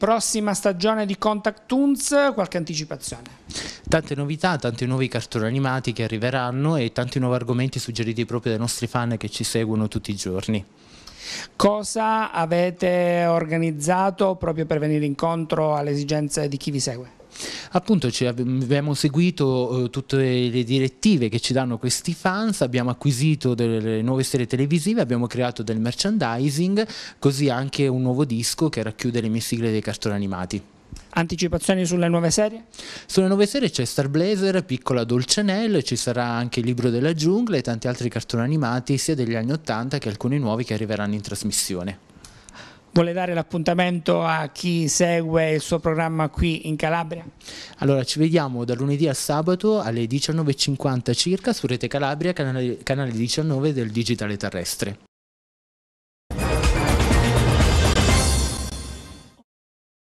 prossima stagione di Contact Toons, qualche anticipazione? Tante novità, tanti nuovi cartoni animati che arriveranno e tanti nuovi argomenti suggeriti proprio dai nostri fan che ci seguono tutti i giorni. Cosa avete organizzato proprio per venire incontro alle esigenze di chi vi segue? Appunto cioè, abbiamo seguito eh, tutte le direttive che ci danno questi fans, abbiamo acquisito delle nuove serie televisive, abbiamo creato del merchandising, così anche un nuovo disco che racchiude le mie sigle dei cartoni animati. Anticipazioni sulle nuove serie? Sulle nuove serie c'è Star Blazer, Piccola Dolce Nell, ci sarà anche Il Libro della Giungla e tanti altri cartoni animati sia degli anni 80 che alcuni nuovi che arriveranno in trasmissione vuole dare l'appuntamento a chi segue il suo programma qui in Calabria? Allora ci vediamo da lunedì a sabato alle 19.50 circa su Rete Calabria, canale, canale 19 del Digitale Terrestre.